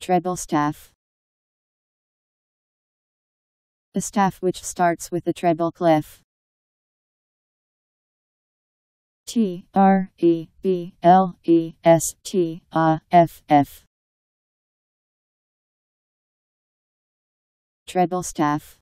Treble staff. A staff which starts with a treble clef. T R E B L E S T A F F. Treble staff.